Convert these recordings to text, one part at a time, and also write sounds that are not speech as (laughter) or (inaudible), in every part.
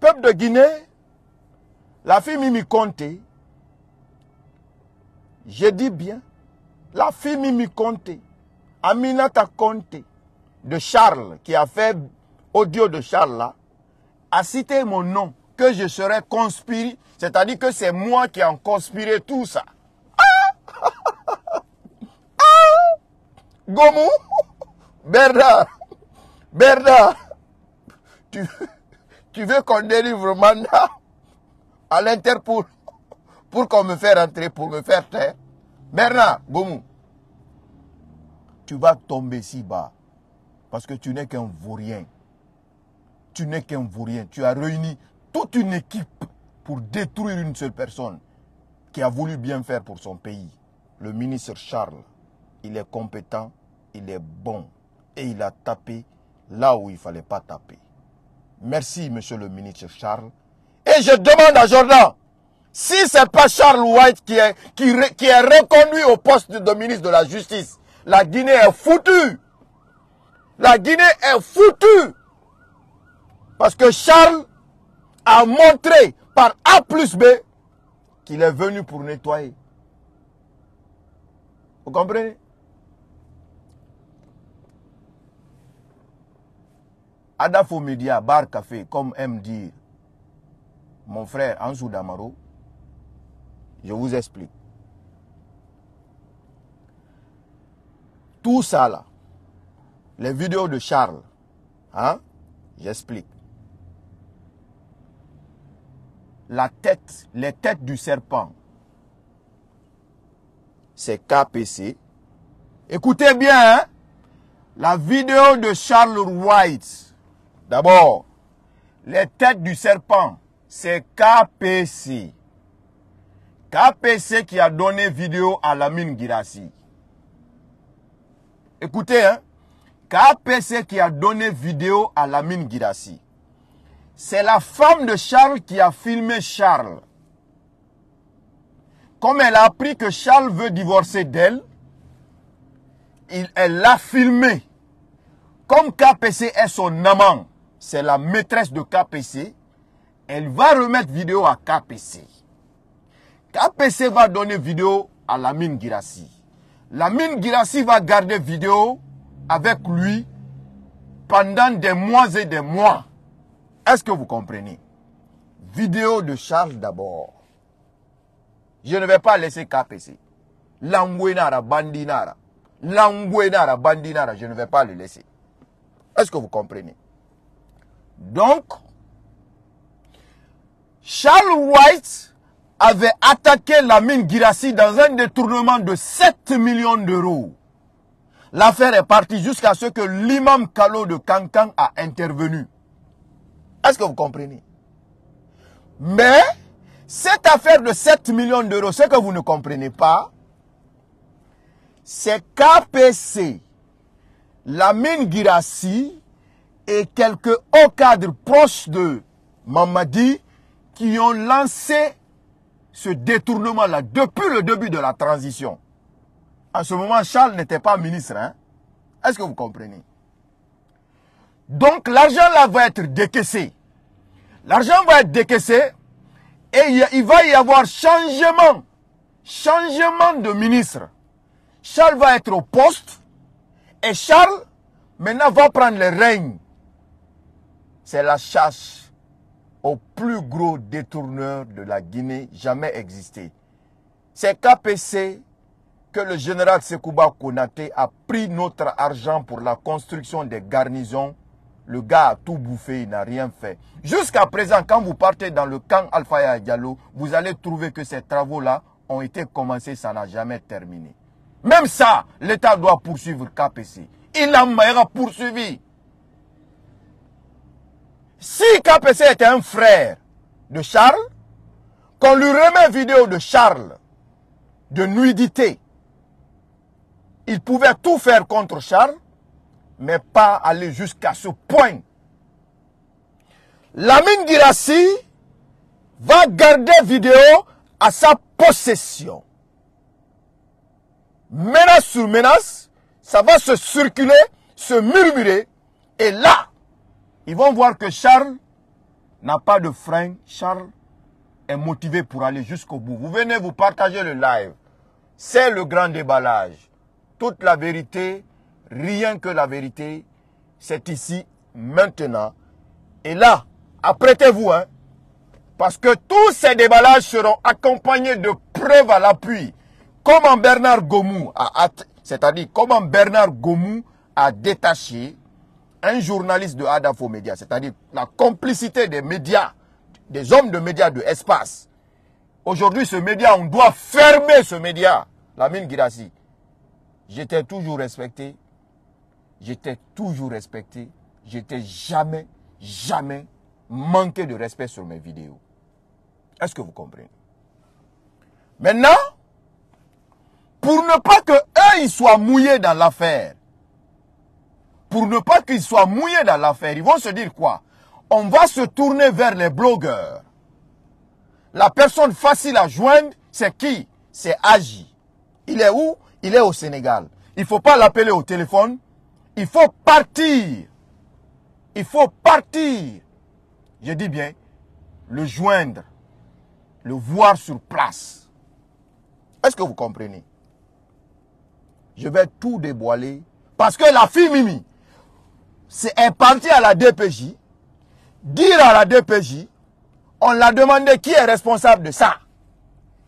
peuple de Guinée, la fille Mimi Conté, je dis bien, la fille Mimi Conté, Aminata Conté, de Charles, qui a fait audio de Charles là, a cité mon nom, que je serais conspiré, c'est-à-dire que c'est moi qui ai conspiré tout ça. Ah ah Gomu, Berda tu... Tu veux qu'on délivre mandat à l'Interpol pour qu'on me fasse rentrer, pour me faire taire. Bernard Gomou, tu vas tomber si bas parce que tu n'es qu'un vaurien. Tu n'es qu'un vaurien. Tu as réuni toute une équipe pour détruire une seule personne qui a voulu bien faire pour son pays. Le ministre Charles, il est compétent, il est bon et il a tapé là où il ne fallait pas taper. Merci, monsieur le ministre Charles. Et je demande à Jordan, si c'est pas Charles White qui est, qui, qui est reconduit au poste de ministre de la Justice, la Guinée est foutue. La Guinée est foutue. Parce que Charles a montré par A plus B qu'il est venu pour nettoyer. Vous comprenez Adafo Media Bar Café, comme aime dire mon frère Ansou Damaro, je vous explique. Tout ça là, les vidéos de Charles, hein, j'explique. La tête, les têtes du serpent, c'est KPC. Écoutez bien, hein, la vidéo de Charles White, D'abord, les têtes du serpent, c'est KPC. KPC qui a donné vidéo à la mine Girassi. Écoutez, hein? KPC qui a donné vidéo à la mine Girassi. C'est la femme de Charles qui a filmé Charles. Comme elle a appris que Charles veut divorcer d'elle, elle l'a filmé. Comme KPC est son amant, c'est la maîtresse de KPC. Elle va remettre vidéo à KPC. KPC va donner vidéo à Lamine Girassi. Lamine Girassi va garder vidéo avec lui pendant des mois et des mois. Est-ce que vous comprenez Vidéo de Charles d'abord. Je ne vais pas laisser KPC. Languenara, Bandinara. L'Anguenara Bandinara, je ne vais pas le laisser. Est-ce que vous comprenez donc, Charles White avait attaqué la mine Girassi dans un détournement de 7 millions d'euros. L'affaire est partie jusqu'à ce que l'imam Kalo de Kankan a intervenu. Est-ce que vous comprenez Mais cette affaire de 7 millions d'euros, ce que vous ne comprenez pas, c'est KPC, la mine Girassi, et quelques hauts cadres proches de Mamadi qui ont lancé ce détournement-là depuis le début de la transition. En ce moment, Charles n'était pas ministre. Hein. Est-ce que vous comprenez Donc l'argent là va être décaissé. L'argent va être décaissé et il va y avoir changement. Changement de ministre. Charles va être au poste et Charles maintenant va prendre les règne c'est la chasse au plus gros détourneur de la Guinée jamais existé. C'est KPC que le général Sekouba Konate a pris notre argent pour la construction des garnisons. Le gars a tout bouffé, il n'a rien fait. Jusqu'à présent, quand vous partez dans le camp Alpha Diallo, vous allez trouver que ces travaux-là ont été commencés, ça n'a jamais terminé. Même ça, l'État doit poursuivre KPC. Il l'a poursuivi. Si KPC était un frère de Charles, qu'on lui remet vidéo de Charles de nudité, il pouvait tout faire contre Charles, mais pas aller jusqu'à ce point. Lamine Girassi va garder vidéo à sa possession. Menace sur menace, ça va se circuler, se murmurer, et là, ils vont voir que Charles n'a pas de frein. Charles est motivé pour aller jusqu'au bout. Vous venez vous partager le live. C'est le grand déballage. Toute la vérité, rien que la vérité, c'est ici, maintenant. Et là, apprêtez-vous, hein, parce que tous ces déballages seront accompagnés de preuves à l'appui, Bernard Gomou, c'est-à-dire comment Bernard Gomou a détaché un journaliste de Adafo Média, c'est-à-dire la complicité des médias, des hommes de médias de espace. Aujourd'hui, ce média, on doit fermer ce média, la mine Girassi. J'étais toujours respecté, j'étais toujours respecté, j'étais jamais, jamais manqué de respect sur mes vidéos. Est-ce que vous comprenez Maintenant, pour ne pas que eux, ils soient mouillés dans l'affaire, pour ne pas qu'ils soient mouillés dans l'affaire, ils vont se dire quoi On va se tourner vers les blogueurs. La personne facile à joindre, c'est qui C'est Agi. Il est où Il est au Sénégal. Il ne faut pas l'appeler au téléphone. Il faut partir. Il faut partir. Je dis bien, le joindre, le voir sur place. Est-ce que vous comprenez Je vais tout déboiler parce que la fille Mimi, un parti à la DPJ, dire à la DPJ, on l'a demandé qui est responsable de ça.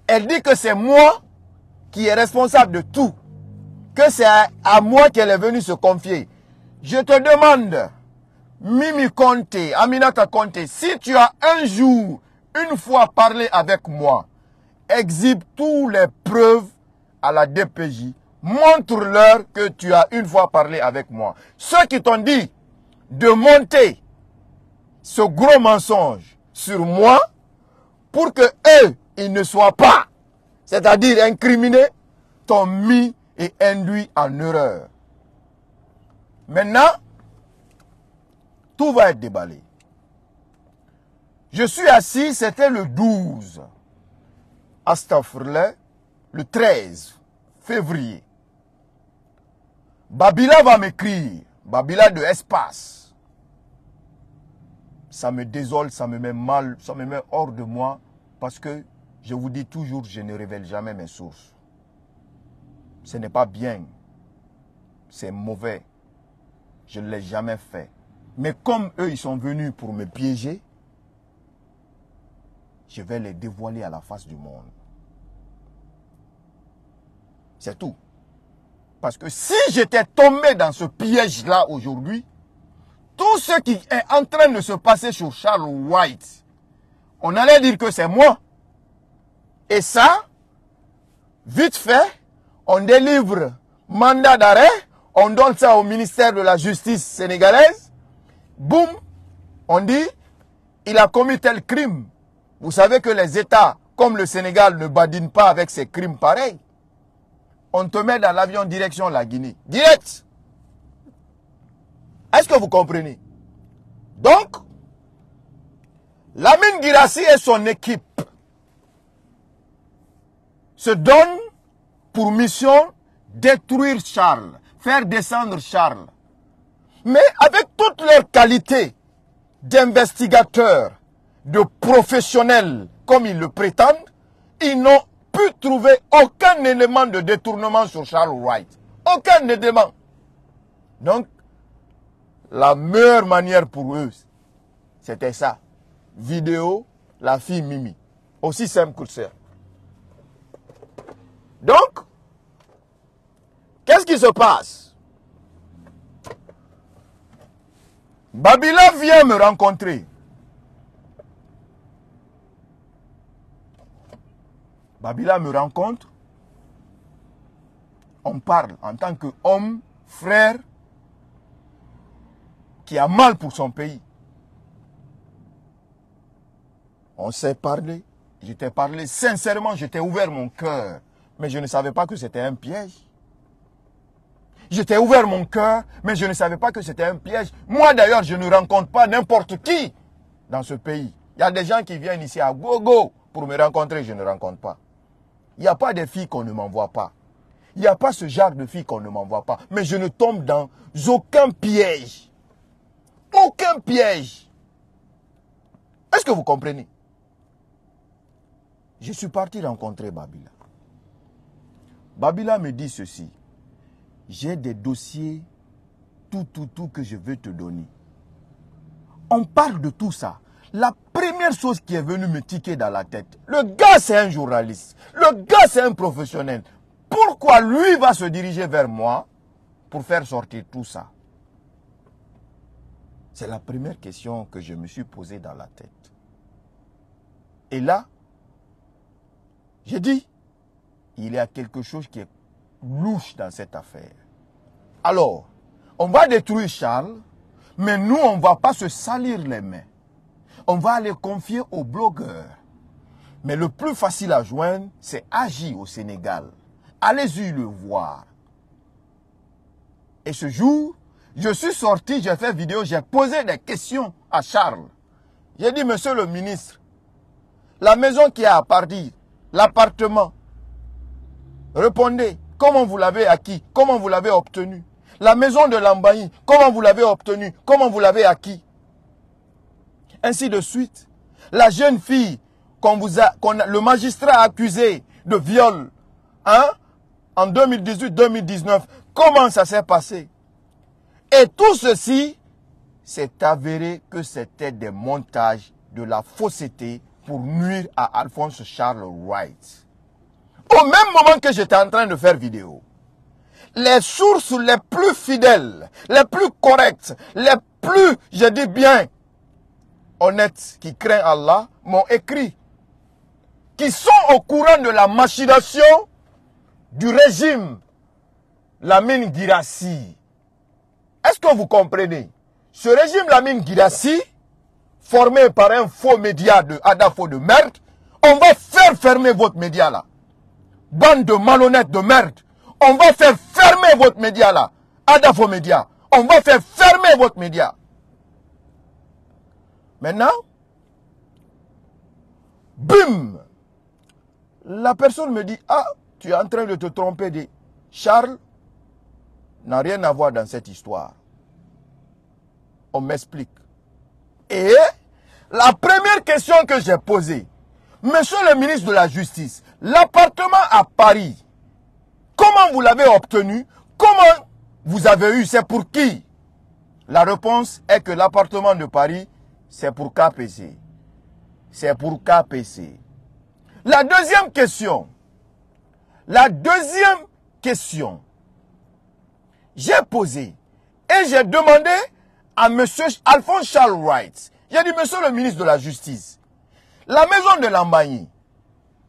Elle dit que c'est moi qui est responsable de tout, que c'est à, moi qu'elle est venue se confier. Je te demande, Mimi Conte, Aminata Conte, si tu as un jour, une fois parlé avec moi, exhibe toutes les preuves à la DPJ montre-leur que tu as une fois parlé avec moi. Ceux qui t'ont dit de monter ce gros mensonge sur moi, pour que eux, ils ne soient pas, c'est-à-dire incriminés, t'ont mis et induit en erreur. Maintenant, tout va être déballé. Je suis assis, c'était le 12, à Astafurlet, le 13 février Babila va m'écrire. Babila de espace. Ça me désole, ça me met mal, ça me met hors de moi. Parce que je vous dis toujours, je ne révèle jamais mes sources. Ce n'est pas bien. C'est mauvais. Je ne l'ai jamais fait. Mais comme eux, ils sont venus pour me piéger, je vais les dévoiler à la face du monde. C'est tout. Parce que si j'étais tombé dans ce piège-là aujourd'hui, tout ce qui est en train de se passer sur Charles White, on allait dire que c'est moi. Et ça, vite fait, on délivre mandat d'arrêt, on donne ça au ministère de la Justice sénégalaise, boum, on dit, il a commis tel crime. Vous savez que les États, comme le Sénégal, ne badinent pas avec ces crimes pareils on te met dans l'avion direction la Guinée. Direct. Est-ce que vous comprenez Donc, Lamine Girassi et son équipe se donnent pour mission détruire Charles, faire descendre Charles. Mais avec toutes leurs qualités d'investigateurs, de professionnels, comme ils le prétendent, ils n'ont pu trouver aucun élément de détournement sur Charles Wright. Aucun élément. Donc, la meilleure manière pour eux, c'était ça. Vidéo, la fille Mimi. Aussi simple que ça. Donc, qu'est-ce qui se passe Babila vient me rencontrer. Babila me rencontre. On parle en tant qu'homme, frère, qui a mal pour son pays. On s'est parlé. Je t'ai parlé sincèrement, je t'ai ouvert mon cœur. Mais je ne savais pas que c'était un piège. Je t'ai ouvert mon cœur, mais je ne savais pas que c'était un piège. Moi d'ailleurs, je ne rencontre pas n'importe qui dans ce pays. Il y a des gens qui viennent ici à Gogo pour me rencontrer, je ne rencontre pas. Il n'y a pas des filles qu'on ne m'envoie pas. Il n'y a pas ce genre de filles qu'on ne m'envoie pas. Mais je ne tombe dans aucun piège. Aucun piège. Est-ce que vous comprenez Je suis parti rencontrer Babila. Babila me dit ceci. J'ai des dossiers, tout, tout, tout que je veux te donner. On parle de tout ça. La première chose qui est venue me tiquer dans la tête, le gars c'est un journaliste, le gars c'est un professionnel. Pourquoi lui va se diriger vers moi pour faire sortir tout ça C'est la première question que je me suis posée dans la tête. Et là, j'ai dit, il y a quelque chose qui est louche dans cette affaire. Alors, on va détruire Charles, mais nous, on ne va pas se salir les mains on va aller confier aux blogueurs. Mais le plus facile à joindre, c'est agir au Sénégal. Allez-y le voir. Et ce jour, je suis sorti, j'ai fait vidéo, j'ai posé des questions à Charles. J'ai dit, monsieur le ministre, la maison qui est à partir, l'appartement, répondez, comment vous l'avez acquis, comment vous l'avez obtenu. La maison de Lambaï, comment vous l'avez obtenu, comment vous l'avez acquis ainsi de suite. La jeune fille qu'on le magistrat a accusé de viol, hein, en 2018-2019, comment ça s'est passé? Et tout ceci s'est avéré que c'était des montages de la fausseté pour nuire à Alphonse Charles Wright. Au même moment que j'étais en train de faire vidéo, les sources les plus fidèles, les plus correctes, les plus, je dis bien, honnêtes qui craignent Allah m'ont écrit, qui sont au courant de la machination du régime Lamine Girassi. Est-ce que vous comprenez Ce régime Lamine Girassi, formé par un faux média de Adafo de merde, on va faire fermer votre média là. Bande de malhonnêtes de merde. On va faire fermer votre média là. Adafo Média. On va faire fermer votre média. Maintenant, boum, la personne me dit, ah, tu es en train de te tromper de Charles, n'a rien à voir dans cette histoire. On m'explique. Et la première question que j'ai posée, Monsieur le ministre de la Justice, l'appartement à Paris, comment vous l'avez obtenu Comment vous avez eu C'est pour qui La réponse est que l'appartement de Paris c'est pour KPC. C'est pour KPC. La deuxième question. La deuxième question. J'ai posé et j'ai demandé à M. Alphonse Charles Wright. J'ai dit, Monsieur le ministre de la Justice, la maison de Lambaye,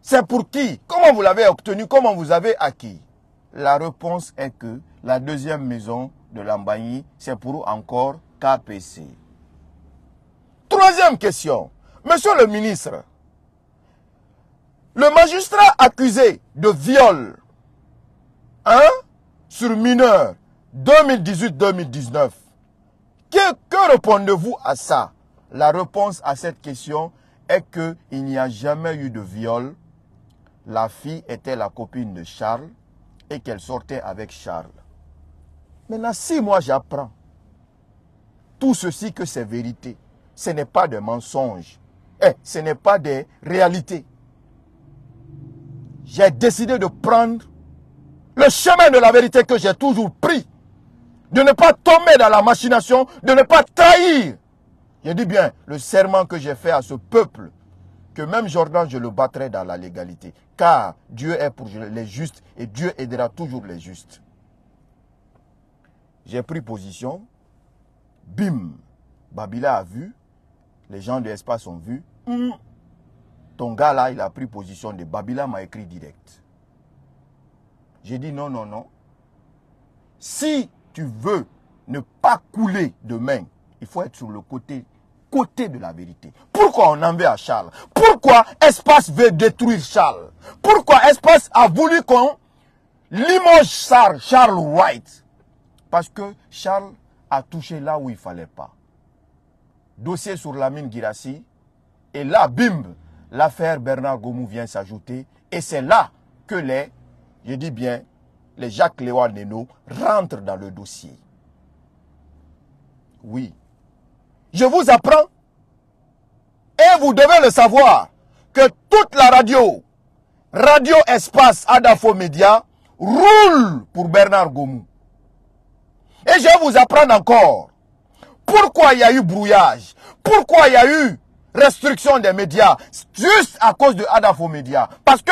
c'est pour qui Comment vous l'avez obtenue Comment vous avez acquis La réponse est que la deuxième maison de Lambani, c'est pour encore KPC. Troisième question. Monsieur le ministre, le magistrat accusé de viol hein, sur mineur 2018-2019, que, que répondez-vous à ça La réponse à cette question est qu'il n'y a jamais eu de viol. La fille était la copine de Charles et qu'elle sortait avec Charles. Maintenant, si moi j'apprends tout ceci que c'est vérité, ce n'est pas des mensonges. Eh, ce n'est pas des réalités. J'ai décidé de prendre le chemin de la vérité que j'ai toujours pris. De ne pas tomber dans la machination, de ne pas trahir. J'ai dit bien, le serment que j'ai fait à ce peuple, que même Jordan, je le battrai dans la légalité. Car Dieu est pour les justes et Dieu aidera toujours les justes. J'ai pris position. Bim. Babila a vu les gens de l'espace ont vu, mm. ton gars là, il a pris position de Babila m'a écrit direct. J'ai dit non, non, non. Si tu veux ne pas couler demain, il faut être sur le côté côté de la vérité. Pourquoi on en veut à Charles Pourquoi Espace veut détruire Charles Pourquoi Espace a voulu qu'on limoge Charles White Parce que Charles a touché là où il ne fallait pas dossier sur la mine Girassi. Et là, bim, l'affaire Bernard Gomou vient s'ajouter. Et c'est là que les, je dis bien, les Jacques Léon Neno rentrent dans le dossier. Oui. Je vous apprends, et vous devez le savoir, que toute la radio, Radio Espace Adafo Média, roule pour Bernard Gomou. Et je vous apprends encore pourquoi il y a eu brouillage Pourquoi il y a eu restriction des médias Juste à cause de Adafo Média. Parce que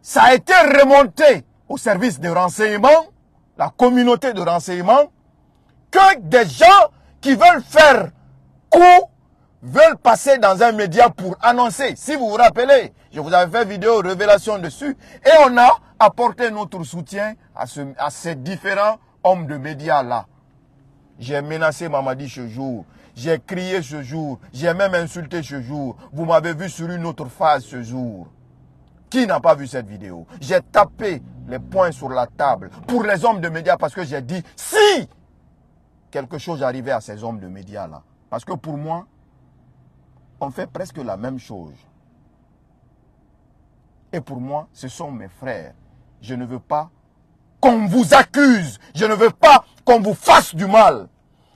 ça a été remonté au service de renseignement, la communauté de renseignement, que des gens qui veulent faire coup veulent passer dans un média pour annoncer. Si vous vous rappelez, je vous avais fait vidéo révélation dessus et on a apporté notre soutien à, à ces différents hommes de médias-là. J'ai menacé Mamadi ce jour. J'ai crié ce jour. J'ai même insulté ce jour. Vous m'avez vu sur une autre phase ce jour. Qui n'a pas vu cette vidéo J'ai tapé les poings sur la table pour les hommes de médias parce que j'ai dit si quelque chose arrivait à ces hommes de médias là. Parce que pour moi, on fait presque la même chose. Et pour moi, ce sont mes frères. Je ne veux pas qu'on vous accuse. Je ne veux pas qu'on vous fasse du mal.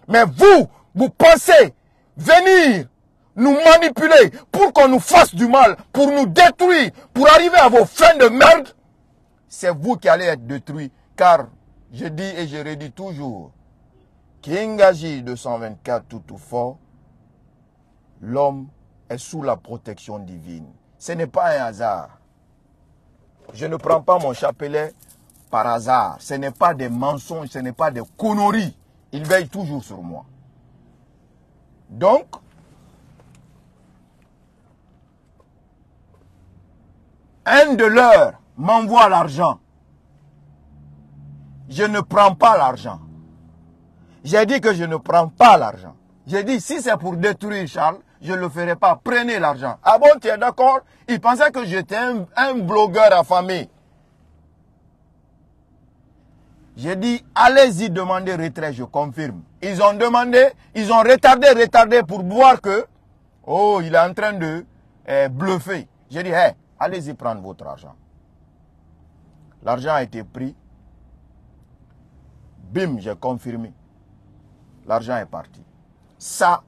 Mais vous, vous pensez venir nous manipuler pour qu'on nous fasse du mal, pour nous détruire, pour arriver à vos fins de merde, c'est vous qui allez être détruits. Car je dis et je redis toujours, Kingaji 224 tout tout fort, l'homme est sous la protection divine. Ce n'est pas un hasard. Je ne prends pas mon chapelet hasard. Ce n'est pas des mensonges, ce n'est pas des conneries. Il veille toujours sur moi. Donc, un de leurs m'envoie l'argent. Je ne prends pas l'argent. J'ai dit que je ne prends pas l'argent. J'ai dit, si c'est pour détruire Charles, je ne le ferai pas. Prenez l'argent. Ah bon, tu es d'accord Il pensait que j'étais un blogueur affamé. J'ai dit, allez-y demander retrait, je confirme. Ils ont demandé, ils ont retardé, retardé pour voir que, oh, il est en train de eh, bluffer. J'ai dit, hé, allez-y prendre votre argent. L'argent a été pris. Bim, j'ai confirmé. L'argent est parti. Ça,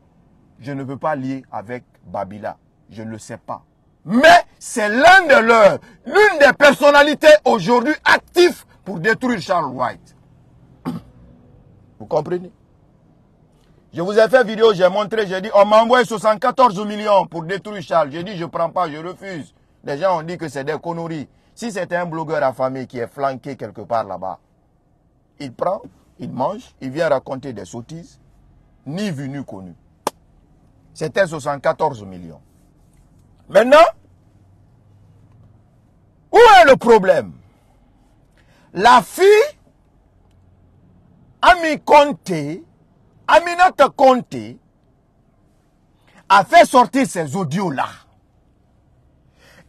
je ne peux pas lier avec Babila. Je ne le sais pas. Mais c'est l'un de leurs, l'une des personnalités aujourd'hui actives pour détruire Charles White. (coughs) Vous comprenez Je vous ai fait vidéo, j'ai montré, j'ai dit, on m'a envoyé 74 millions pour détruire Charles. J'ai dit, je ne prends pas, je refuse. Les gens ont dit que c'est des conneries. Si c'est un blogueur affamé qui est flanqué quelque part là-bas, il prend, il mange, il vient raconter des sottises, ni vu ni connu. C'était 74 millions. Maintenant, où est le problème la fille, Ami Conté, Aminata Conté, a fait sortir ces audios-là.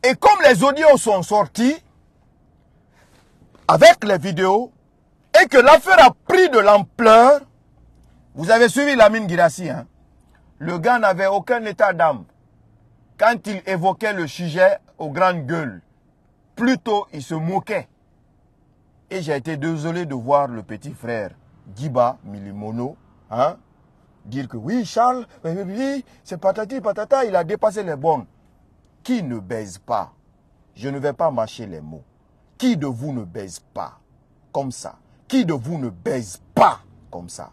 Et comme les audios sont sortis, avec les vidéos, et que l'affaire a pris de l'ampleur, vous avez suivi Lamine Girassi, hein? Le gars n'avait aucun état d'âme. Quand il évoquait le sujet aux grandes gueules, plutôt il se moquait. Et j'ai été désolé de voir le petit frère Giba Milimono hein, dire que oui, Charles, c'est patati patata, il a dépassé les bornes. Qui ne baise pas Je ne vais pas mâcher les mots. Qui de vous ne baise pas comme ça Qui de vous ne baise pas comme ça